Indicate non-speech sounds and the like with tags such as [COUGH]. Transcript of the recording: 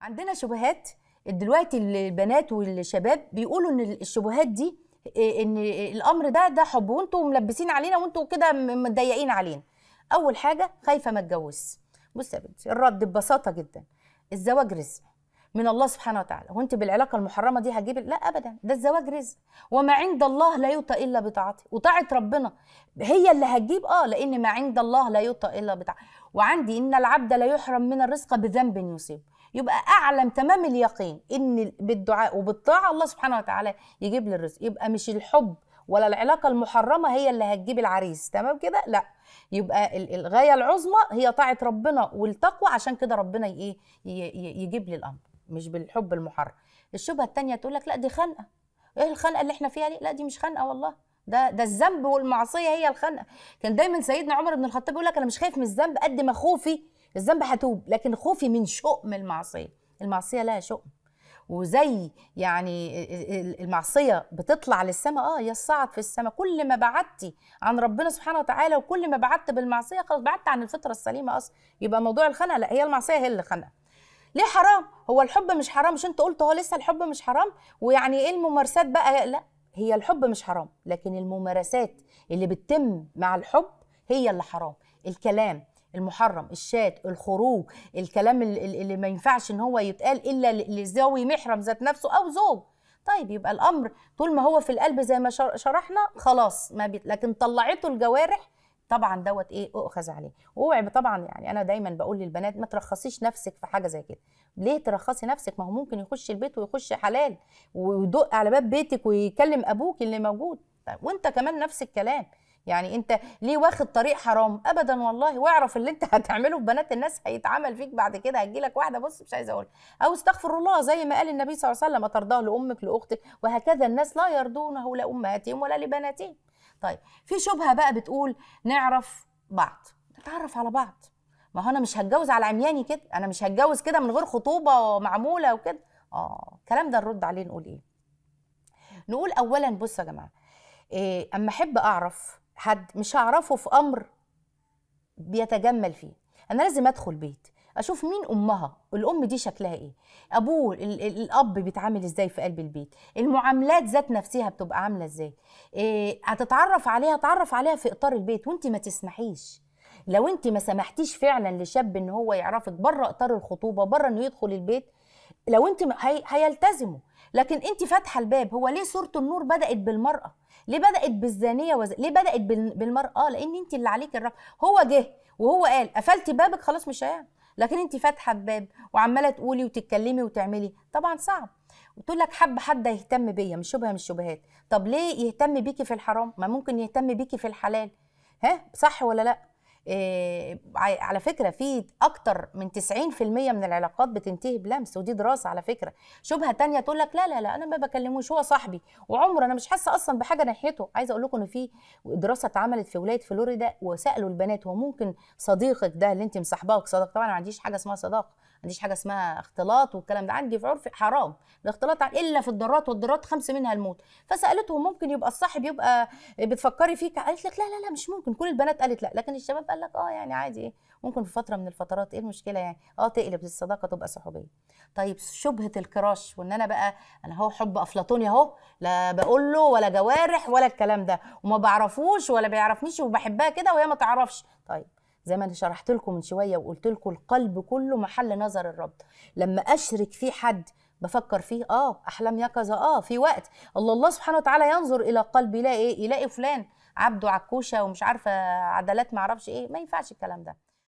عندنا شبهات دلوقتي البنات والشباب بيقولوا ان الشبهات دي آه، ان الامر ده ده حب وانتوا ملبسين علينا وانتوا كده متضايقين علينا اول حاجه خايفه ما اتجوزش بص يا بنتي الرد ببساطه جدا الزواج رزق من الله سبحانه وتعالى وانت بالعلاقه المحرمه دي هتجيب لا ابدا ده الزواج رزق وما عند الله لا يوطى الا بطاعته وطاعه ربنا هي اللي هتجيب اه لان ما عند الله لا يوطى الا بطاعته وعندي ان العبد لا يحرم من الرزق بذنب يصيب يبقى اعلم تمام اليقين ان بالدعاء وبالطاعه الله سبحانه وتعالى يجيب لي الرزق يبقى مش الحب ولا العلاقه المحرمه هي اللي هتجيب العريس تمام كده لا يبقى الغايه العظمى هي طاعه ربنا والتقوى عشان كده ربنا ايه يجيب لي الامر مش بالحب المحرم الشبهه الثانيه تقول لك لا دي خنقه ايه الخنقه اللي احنا فيها دي لا دي مش خنقه والله ده ده الذنب والمعصيه هي الخنقه كان دايما سيدنا عمر بن الخطاب يقول لك انا مش خايف من الذنب قد ما خوفي الذنب هتوب لكن خوفي من شؤم المعصيه المعصيه لها شؤم وزي يعني المعصيه بتطلع للسماء اه يصعد في السماء كل ما بعدتي عن ربنا سبحانه وتعالى وكل ما بعدت بالمعصيه خلاص بعدت عن الفطره السليمه اصلا يبقى موضوع الخنقه لا هي المعصيه هي اللي خانقه ليه حرام هو الحب مش حرام مش انت قلت هو لسه الحب مش حرام ويعني ايه الممارسات بقى لا هي الحب مش حرام لكن الممارسات اللي بتتم مع الحب هي اللي حرام الكلام المحرم الشات الخروج الكلام اللي ما ينفعش ان هو يتقال الا لذوي محرم ذات نفسه او زوج طيب يبقى الامر طول ما هو في القلب زي ما شرحنا خلاص ما بيت لكن طلعته الجوارح طبعا دوت ايه اؤخذ عليه واوعي طبعا يعني انا دايما بقول للبنات ما ترخصيش نفسك في حاجه زي كده ليه ترخصي نفسك ما هو ممكن يخش البيت ويخش حلال ويدق على باب بيتك ويكلم ابوك اللي موجود طيب وانت كمان نفس الكلام يعني انت ليه واخد طريق حرام ابدا والله واعرف اللي انت [LAUGHS] هتعمله في بنات الناس هيتعمل فيك بعد كده هتجيلك واحده بص مش عايزه اقول او استغفر الله زي ما قال النبي صلى الله عليه وسلم ترضاه لامك لاختك وهكذا الناس لا يرضونه لامهاتهم ولا لبناتهم طيب في شبهه بقى بتقول نعرف بعض نتعرف على بعض ما هو انا مش هتجوز على عمياني كده انا مش هتجوز كده من غير خطوبه معموله وكده اه الكلام ده نرد عليه نقول ايه نقول اولا بصوا يا جماعه إيه اما احب اعرف حد مش هعرفه في امر بيتجمل فيه انا لازم ادخل بيت اشوف مين امها الام دي شكلها ايه ابوه الاب بيتعامل ازاي في قلب البيت المعاملات ذات نفسها بتبقى عامله ازاي إيه هتتعرف عليها اتعرف عليها في اطار البيت وانت ما تسمحيش لو انت ما سمحتيش فعلا لشاب ان هو يعرفك بره اطار الخطوبه بره انه يدخل البيت لو انت هيلتزمه لكن انت فاتحه الباب هو ليه صوره النور بدات بالمراه ليه بدات بالزانيه وز... ليه بدات بالمراه لان انت اللي عليك الرف هو جه وهو قال قفلت بابك خلاص مش هيعمل لكن انت فاتحه باب وعماله تقولي وتتكلمي وتعملي طبعا صعب وتقول لك حب حد يهتم بيا مش شبهه من الشبهات طب ليه يهتم بيكي في الحرام ما ممكن يهتم بيكي في الحلال ها صح ولا لا آه، على فكره في اكتر من 90% من العلاقات بتنتهي بلمس ودي دراسه على فكره شبهه تانية تقول لك لا لا لا انا ما بكلموش هو صاحبي وعمره انا مش حاسه اصلا بحاجه ناحيته عايزه اقول لكم ان في دراسه اتعملت في ولايه فلوريدا وسالوا البنات هو ممكن صديقك ده اللي انت مصاحباه صداقة طبعا ما عنديش حاجه اسمها صداقه عنديش حاجه اسمها اختلاط والكلام ده عندي في عرف حرام الاختلاط الا في الضرات والضرات خمسه منها الموت فسالته ممكن يبقى الصاحب يبقى بتفكري فيك قالت لك لا لا لا مش ممكن كل البنات قالت لا لكن الشباب قال لك اه يعني عادي ممكن في فتره من الفترات ايه المشكله يعني اه تقلب الصداقه تبقى صحوبيه طيب شبهه الكراش وان انا بقى انا اهو حب افلاطوني اهو لا بقول له ولا جوارح ولا الكلام ده وما بعرفوش ولا بيعرفنيش وبحبها كده وهي ما تعرفش طيب زي ما انا شرحت لكم من شويه وقلت لكم القلب كله محل نظر الرب لما اشرك فيه حد بفكر فيه اه احلام يقظه اه في وقت الله الله سبحانه وتعالى ينظر الى قلب يلاقي ايه يلاقي فلان عبده عكوشه ومش عارفه عدلات معرفش ايه ما ينفعش الكلام ده